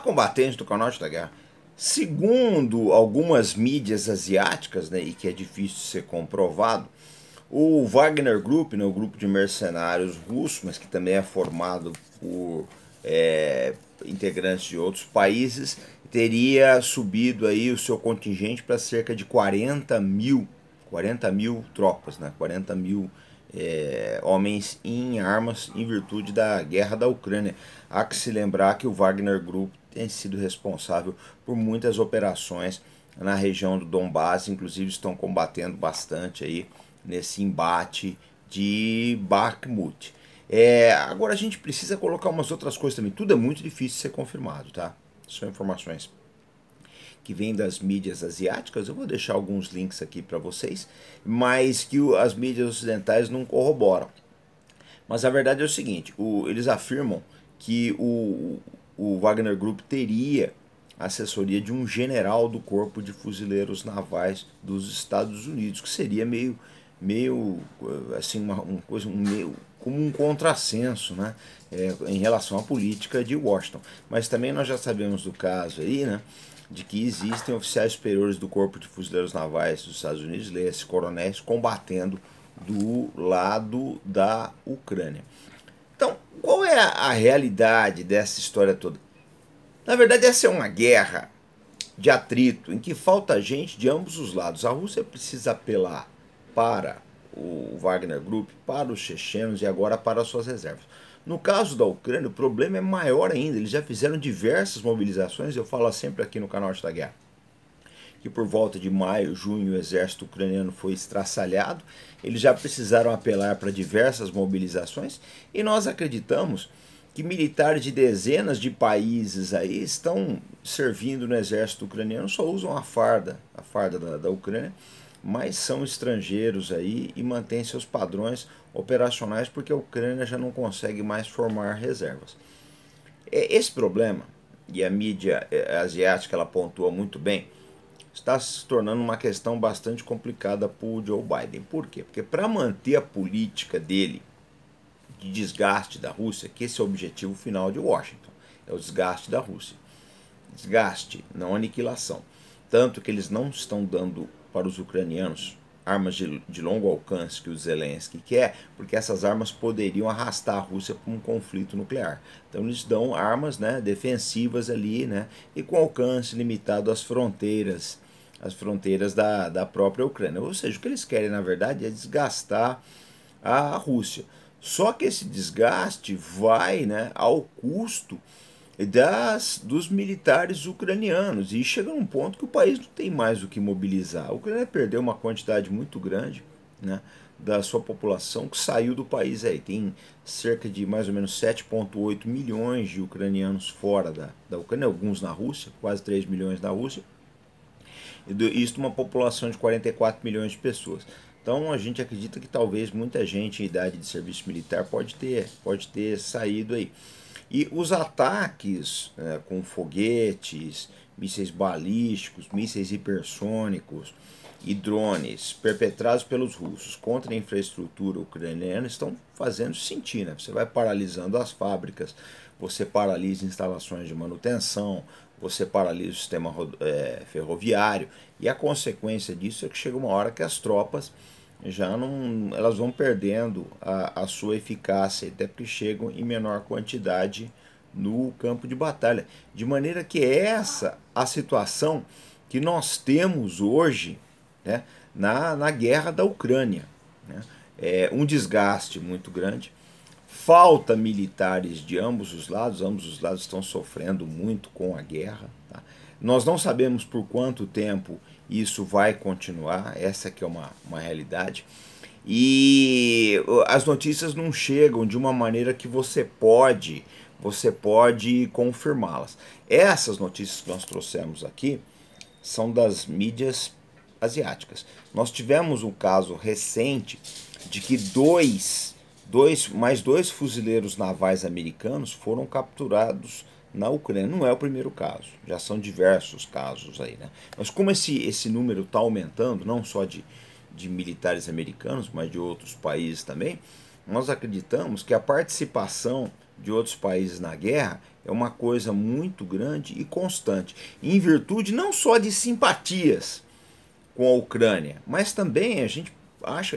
combatentes do canote da guerra. Segundo algumas mídias asiáticas, né, e que é difícil ser comprovado, o Wagner Group, né, o grupo de mercenários russos mas que também é formado por é, integrantes de outros países, teria subido aí o seu contingente para cerca de 40 mil, 40 mil tropas, né, 40 mil é, homens em armas em virtude da guerra da Ucrânia. Há que se lembrar que o Wagner Group tem sido responsável por muitas operações na região do Donbass, inclusive estão combatendo bastante aí nesse embate de Bakhmut. É, agora a gente precisa colocar umas outras coisas também. Tudo é muito difícil de ser confirmado, tá? São informações que vêm das mídias asiáticas. Eu vou deixar alguns links aqui para vocês, mas que as mídias ocidentais não corroboram. Mas a verdade é o seguinte: o, eles afirmam que o, o Wagner Group teria assessoria de um general do Corpo de Fuzileiros Navais dos Estados Unidos, que seria meio, meio eh, assim, uma, uma coisa, um meio como um contrassenso né, é, em relação à política de Washington. Mas também nós já sabemos do caso aí, né, de que existem oficiais superiores do Corpo de Fuzileiros Navais dos Estados Unidos, leia-se coronéis, combatendo do lado da Ucrânia. Qual é a realidade dessa história toda? Na verdade, essa é uma guerra de atrito em que falta gente de ambos os lados. A Rússia precisa apelar para o Wagner Group, para os chechenos e agora para suas reservas. No caso da Ucrânia, o problema é maior ainda. Eles já fizeram diversas mobilizações, eu falo sempre aqui no canal da Guerra que por volta de maio, junho, o exército ucraniano foi estraçalhado. Eles já precisaram apelar para diversas mobilizações e nós acreditamos que militares de dezenas de países aí estão servindo no exército ucraniano, só usam a farda, a farda da, da Ucrânia, mas são estrangeiros aí e mantêm seus padrões operacionais porque a Ucrânia já não consegue mais formar reservas. É, esse problema, e a mídia é, asiática ela pontua muito bem, está se tornando uma questão bastante complicada para o Joe Biden. Por quê? Porque para manter a política dele de desgaste da Rússia, que esse é o objetivo final de Washington, é o desgaste da Rússia. Desgaste, não aniquilação. Tanto que eles não estão dando para os ucranianos armas de, de longo alcance que o Zelensky quer, porque essas armas poderiam arrastar a Rússia para um conflito nuclear. Então eles dão armas né, defensivas ali, né, e com alcance limitado às fronteiras, às fronteiras da, da própria Ucrânia. Ou seja, o que eles querem, na verdade, é desgastar a Rússia. Só que esse desgaste vai né, ao custo é das, dos militares ucranianos. E chega num ponto que o país não tem mais o que mobilizar. A Ucrânia perdeu uma quantidade muito grande né, da sua população que saiu do país aí. Tem cerca de mais ou menos 7,8 milhões de ucranianos fora da, da Ucrânia, alguns na Rússia, quase 3 milhões na Rússia. E isso uma população de 44 milhões de pessoas. Então a gente acredita que talvez muita gente em idade de serviço militar pode ter, pode ter saído aí. E os ataques é, com foguetes, mísseis balísticos, mísseis hipersônicos e drones perpetrados pelos russos contra a infraestrutura ucraniana estão fazendo sentir. Né? Você vai paralisando as fábricas, você paralisa instalações de manutenção, você paralisa o sistema é, ferroviário. E a consequência disso é que chega uma hora que as tropas já não elas vão perdendo a, a sua eficácia até porque chegam em menor quantidade no campo de batalha de maneira que é essa a situação que nós temos hoje né, na, na guerra da Ucrânia né? é um desgaste muito grande falta militares de ambos os lados ambos os lados estão sofrendo muito com a guerra tá? nós não sabemos por quanto tempo isso vai continuar, essa que é uma, uma realidade. E as notícias não chegam de uma maneira que você pode, você pode confirmá-las. Essas notícias que nós trouxemos aqui são das mídias asiáticas. Nós tivemos um caso recente de que dois, dois mais dois fuzileiros navais americanos foram capturados na Ucrânia. Não é o primeiro caso, já são diversos casos aí, né? Mas como esse, esse número está aumentando, não só de, de militares americanos, mas de outros países também, nós acreditamos que a participação de outros países na guerra é uma coisa muito grande e constante, em virtude não só de simpatias com a Ucrânia, mas também a gente acha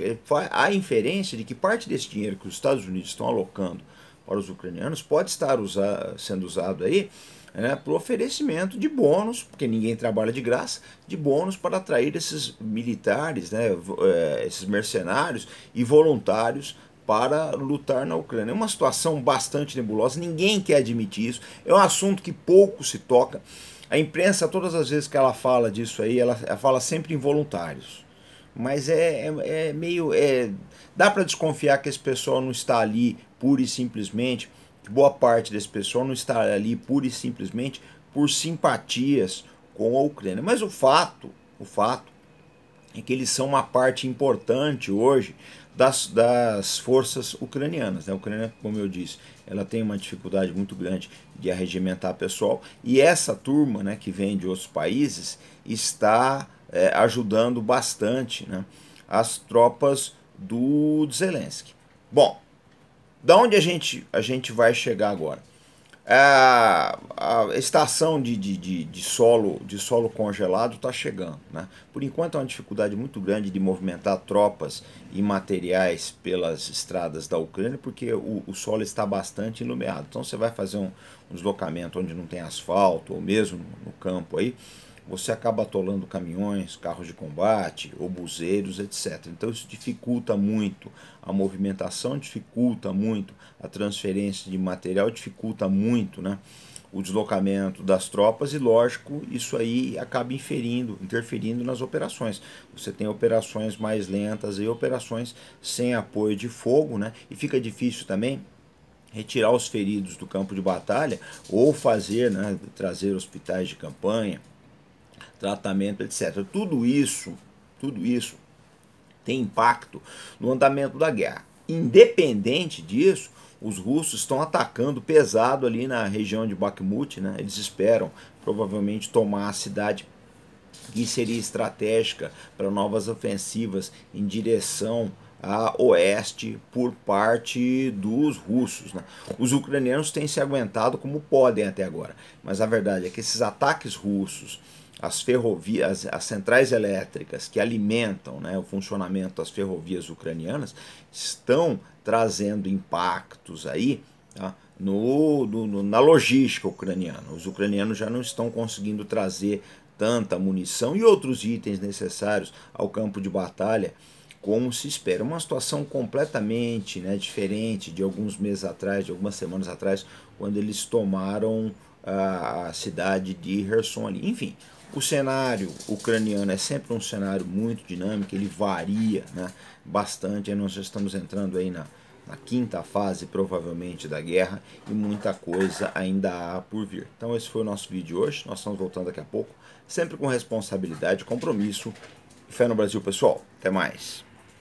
há a inferência de que parte desse dinheiro que os Estados Unidos estão alocando para os ucranianos pode estar usa, sendo usado aí né, para o oferecimento de bônus, porque ninguém trabalha de graça, de bônus para atrair esses militares, né, é, esses mercenários e voluntários para lutar na Ucrânia. É uma situação bastante nebulosa, ninguém quer admitir isso, é um assunto que pouco se toca. A imprensa, todas as vezes que ela fala disso aí, ela, fala sempre em voluntários. Mas é, é, é meio. É, dá para desconfiar que esse pessoal não está ali pura e simplesmente, boa parte desse pessoal não está ali pura e simplesmente por simpatias com a Ucrânia. Mas o fato, o fato é que eles são uma parte importante hoje das, das forças ucranianas. Né? A Ucrânia, como eu disse, ela tem uma dificuldade muito grande de arregimentar pessoal e essa turma né, que vem de outros países está é, ajudando bastante né, as tropas do Zelensky. Bom, da onde a gente, a gente vai chegar agora? É, a, a estação de, de, de, de, solo, de solo congelado está chegando. Né? Por enquanto, há é uma dificuldade muito grande de movimentar tropas e materiais pelas estradas da Ucrânia, porque o, o solo está bastante iluminado. Então, você vai fazer um, um deslocamento onde não tem asfalto, ou mesmo no campo aí, você acaba atolando caminhões, carros de combate, obuseiros, etc. Então isso dificulta muito a movimentação, dificulta muito a transferência de material, dificulta muito né, o deslocamento das tropas e, lógico, isso aí acaba inferindo, interferindo nas operações. Você tem operações mais lentas e operações sem apoio de fogo, né? E fica difícil também retirar os feridos do campo de batalha ou fazer, né, trazer hospitais de campanha, tratamento, etc. Tudo isso, tudo isso tem impacto no andamento da guerra. Independente disso, os russos estão atacando pesado ali na região de Bakhmut, né? Eles esperam provavelmente tomar a cidade que seria estratégica para novas ofensivas em direção a oeste por parte dos russos. Né? Os ucranianos têm se aguentado como podem até agora, mas a verdade é que esses ataques russos as ferrovias, as centrais elétricas que alimentam né, o funcionamento das ferrovias ucranianas estão trazendo impactos aí tá, no, no, na logística ucraniana. Os ucranianos já não estão conseguindo trazer tanta munição e outros itens necessários ao campo de batalha como se espera. Uma situação completamente né, diferente de alguns meses atrás, de algumas semanas atrás, quando eles tomaram a cidade de Herson. Enfim, o cenário ucraniano é sempre um cenário muito dinâmico, ele varia né, bastante. nós já estamos entrando aí na, na quinta fase, provavelmente, da guerra e muita coisa ainda há por vir. Então, esse foi o nosso vídeo de hoje. Nós estamos voltando daqui a pouco, sempre com responsabilidade, compromisso. Fé no Brasil, pessoal. Até mais.